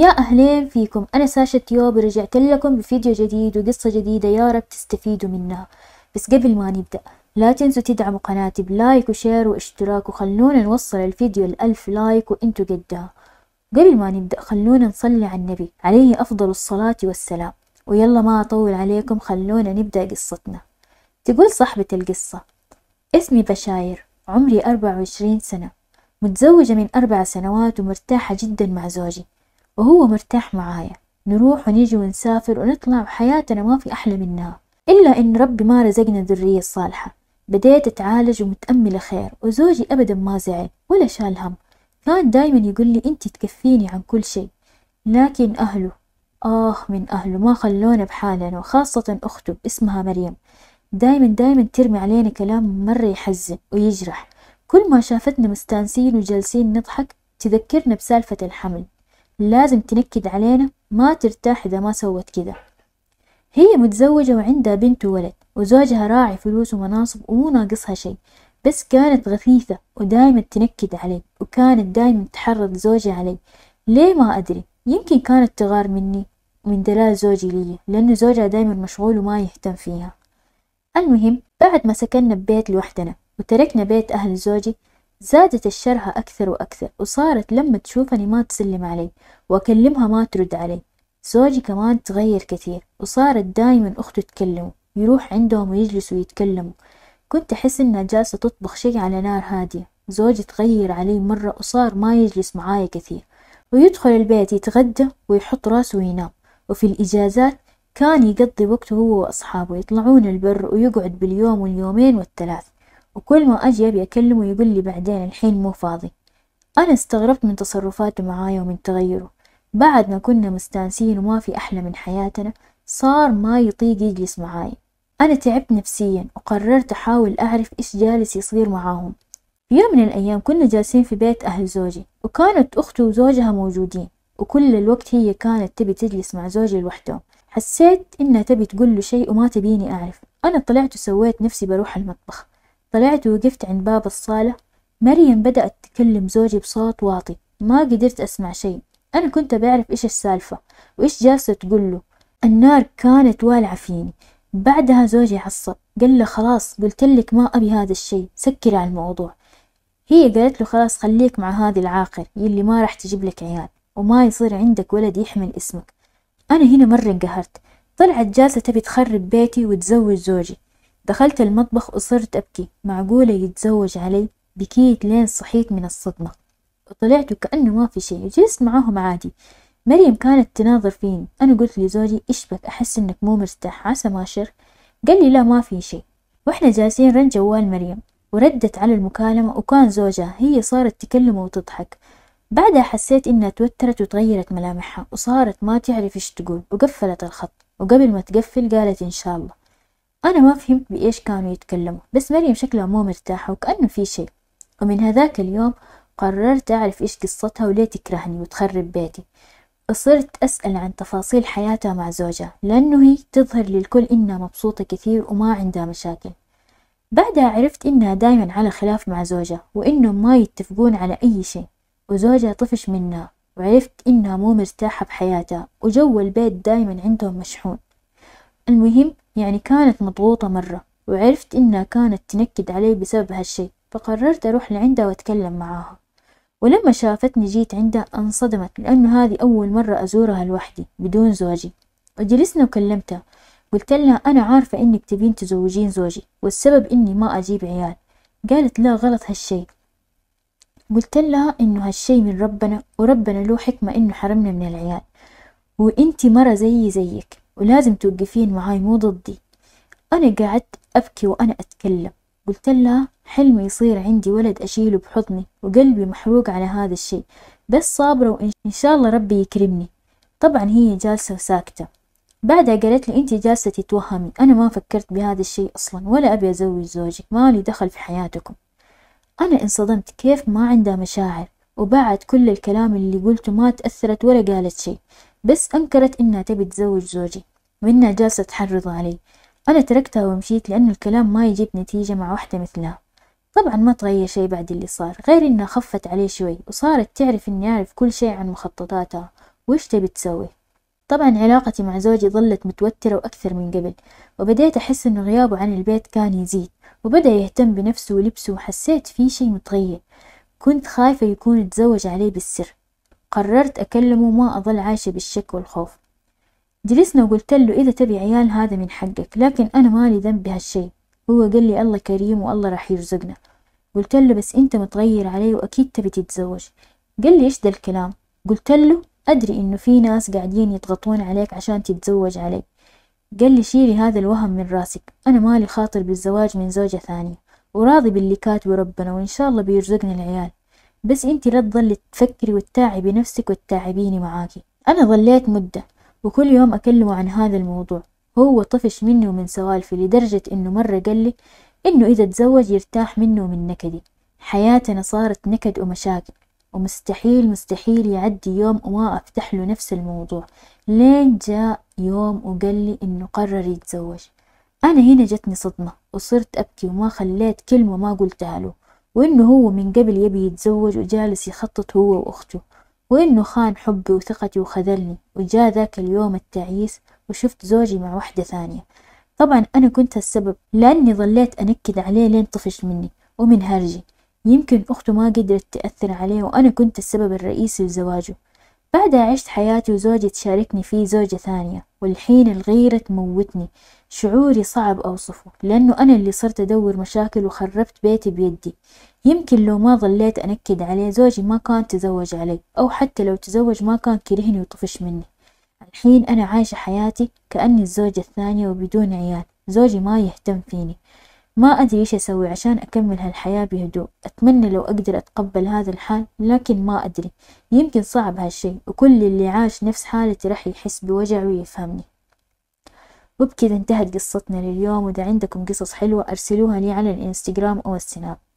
يا أهلين فيكم أنا ساشا تيوب رجعت لكم بفيديو جديد وقصة جديدة يا رب تستفيدوا منها بس قبل ما نبدأ لا تنسوا تدعموا قناتي بلايك وشير واشتراك وخلونا نوصل الفيديو لألف لايك وانتوا قدها قبل ما نبدأ خلونا نصلي على النبي عليه أفضل الصلاة والسلام ويلا ما أطول عليكم خلونا نبدأ قصتنا تقول صاحبة القصة اسمي بشاير عمري أربعة وعشرين سنة متزوجة من أربع سنوات ومرتاحة جدا مع زوجي وهو مرتاح معايا نروح ونيجي ونسافر ونطلع وحياتنا ما في أحلى منها إلا إن ربي ما رزقنا الذرية الصالحة بديت أتعالج ومتأملة خير وزوجي أبدا ما زعل ولا شال هم كان دايما يقول لي أنت تكفيني عن كل شيء لكن أهله آه من أهله ما خلونا بحالنا وخاصة أخته اسمها مريم دايما دايما ترمي علينا كلام مرة يحزن ويجرح كل ما شافتنا مستانسين وجالسين نضحك تذكرنا بسالفة الحمل لازم تنكد علينا ما ترتاح إذا ما سوت كذا هي متزوجة وعندها بنت وولد وزوجها راعي فلوس ومناصب ومو ناقصها شي بس كانت غثيثة ودايما تنكد علي وكانت دايما تحرض زوجي علي ليه ما أدري يمكن كانت تغار مني من دلال زوجي لي لأنه زوجها دايما مشغول وما يهتم فيها المهم بعد ما سكننا ببيت لوحدنا وتركنا بيت أهل زوجي زادت الشرهة أكثر وأكثر وصارت لما تشوفني ما تسلم علي وأكلمها ما ترد علي زوجي كمان تغير كثير وصارت دايما أخته تكلمه يروح عندهم ويجلسوا ويتكلموا كنت أحس إنها جالسة تطبخ شي على نار هادية زوجي تغير علي مرة وصار ما يجلس معاي كثير ويدخل البيت يتغدى ويحط راسه وينام وفي الإجازات كان يقضي وقته هو وأصحابه يطلعون البر ويقعد باليوم واليومين والثلاث وكل ما أجي أبي أكلمه يقول لي بعدين الحين مو فاضي أنا استغربت من تصرفاته معايا ومن تغيره بعد ما كنا مستانسين وما في أحلى من حياتنا صار ما يطيق يجلس معاي أنا تعبت نفسيا وقررت أحاول أعرف إيش جالس يصير معاهم في يوم من الأيام كنا جالسين في بيت أهل زوجي وكانت أخته وزوجها موجودين وكل الوقت هي كانت تبي تجلس مع زوجي لوحده حسيت إنها تبي تقول له شيء وما تبيني أعرف أنا طلعت وسويت نفسي بروح المطبخ طلعت ووقفت عند باب الصالة مريم بدأت تكلم زوجي بصوت واطي ما قدرت أسمع شيء أنا كنت بعرف إيش السالفة وإيش جالسة تقول له النار كانت والعة فيني بعدها زوجي عصب قال له خلاص قلت لك ما أبي هذا الشيء سكر على الموضوع هي قالت له خلاص خليك مع هذه العاقر يلي ما راح تجيب لك عيال وما يصير عندك ولد يحمل اسمك أنا هنا مرة انقهرت طلعت جالسة تبي تخرب بيتي وتزوج زوجي دخلت المطبخ وصرت أبكي معقولة يتزوج علي بكيت لين صحيت من الصدمة وطلعت وكأنه ما في شي وجلست معاهم عادي مريم كانت تناظر فيني أنا قلت لزوجي إيش بك أحس إنك مو مرتاح عسى ما شر قال لي لا ما في شي وإحنا جالسين رن جوال مريم وردت على المكالمة وكان زوجها هي صارت تكلم وتضحك بعدها حسيت إنها توترت وتغيرت ملامحها وصارت ما تعرف إيش تقول وقفلت الخط وقبل ما تقفل قالت إن شاء الله أنا ما فهمت بإيش كانوا يتكلموا بس مريم شكلها مو مرتاحة وكأنه في شي ومن هذاك اليوم قررت أعرف إيش قصتها وليه تكرهني وتخرب بيتي صرت أسأل عن تفاصيل حياتها مع زوجها لأنه هي تظهر للكل إنها مبسوطة كثير وما عندها مشاكل بعدها عرفت إنها دايما على خلاف مع زوجها وإنهم ما يتفقون على أي شيء وزوجها طفش منها وعرفت إنها مو مرتاحة بحياتها وجو البيت دايما عندهم مشحون المهم يعني كانت مضغوطة مرة وعرفت إنها كانت تنكد علي بسبب هالشي فقررت أروح لعندها وأتكلم معاها ولما شافتني جيت عندها انصدمت لأنه هذه أول مرة أزورها لوحدي بدون زوجي وجلسنا وكلمتها قلت لها أنا عارفة إنك تبين تزوجين زوجي والسبب إني ما أجيب عيال قالت لا غلط هالشي قلت لها إنه هالشي من ربنا وربنا له حكمة إنه حرمنا من العيال وإنتي مرة زيي زيك ولازم توقفين معاي مو ضدي. أنا قعدت أبكي وأنا أتكلم قلت لها حلمي يصير عندي ولد أشيله بحضني وقلبي محروق على هذا الشي بس صابرة وإن شاء الله ربي يكرمني طبعا هي جالسة وساكتة بعدها قالت لي أنت جالسة تتوهمي أنا ما فكرت بهذا الشي أصلا ولا أبي أزوج زوجك مالي دخل في حياتكم أنا انصدمت كيف ما عندها مشاعر وبعد كل الكلام اللي قلته ما تأثرت ولا قالت شي بس أنكرت إنها تبي تزوج زوجي وإنها جالسة تحرض علي أنا تركتها ومشيت لأن الكلام ما يجيب نتيجة مع واحدة مثلها طبعا ما تغير شي بعد اللي صار غير إنها خفت علي شوي وصارت تعرف إني أعرف كل شي عن مخططاتها وإيش تبي تسوي طبعا علاقتي مع زوجي ظلت متوترة وأكثر من قبل وبديت أحس إنه غيابه عن البيت كان يزيد وبدأ يهتم بنفسه ولبسه وحسيت في شي متغير كنت خايفة يكون تزوج علي بالسر قررت أكلمه وما أظل عايشة بالشك والخوف جلسنا وقلت له إذا تبي عيال هذا من حقك لكن أنا مالي ذنب بهالشي هو قال لي الله كريم والله راح يرزقنا قلت له بس أنت متغير علي وأكيد تبي تتزوج قال لي إيش ذا الكلام قلت له أدري إنه في ناس قاعدين يضغطون عليك عشان تتزوج علي قال لي شيلي هذا الوهم من راسك أنا مالي خاطر بالزواج من زوجة ثانية وراضي باللي كاتبه ربنا وإن شاء الله بيرزقني العيال بس أنت لا تظلي تفكري وتتعبي نفسك وتتعبيني معاكي أنا ظليت مدة وكل يوم أكلمه عن هذا الموضوع هو طفش مني ومن سوالفي لدرجة إنه مرة قال لي إنه إذا تزوج يرتاح منه ومن نكدي حياتنا صارت نكد ومشاكل ومستحيل مستحيل يعدي يوم وما أفتح له نفس الموضوع لين جاء يوم وقال لي إنه قرر يتزوج أنا هنا جتني صدمة وصرت أبكي وما خليت كلمة ما قلتها له وإنه هو من قبل يبي يتزوج وجالس يخطط هو وأخته وإنه خان حبي وثقتي وخذلني وجاء ذاك اليوم التعيس وشفت زوجي مع وحدة ثانية طبعا أنا كنت السبب لأني ظليت أنكد عليه لين طفش مني ومن هرجي يمكن أخته ما قدرت تأثر عليه وأنا كنت السبب الرئيسي لزواجه بعدها عشت حياتي وزوجي تشاركني فيه زوجة ثانية والحين الغيرة تموتني شعوري صعب أوصفه لأنه أنا اللي صرت أدور مشاكل وخربت بيتي بيدي يمكن لو ما ظليت أنكد عليه زوجي ما كان تزوج علي أو حتى لو تزوج ما كان كرهني وطفش مني الحين أنا عايشة حياتي كأني الزوجة الثانية وبدون عيال زوجي ما يهتم فيني ما أدري إيش أسوي عشان أكمل هالحياة بهدوء، أتمنى لو أقدر أتقبل هذا الحال لكن ما أدري يمكن صعب هالشي وكل اللي عاش نفس حالتي راح يحس بوجع ويفهمني، وبكذا انتهت قصتنا لليوم، وإذا عندكم قصص حلوة أرسلوها لي على الإنستجرام أو السناب.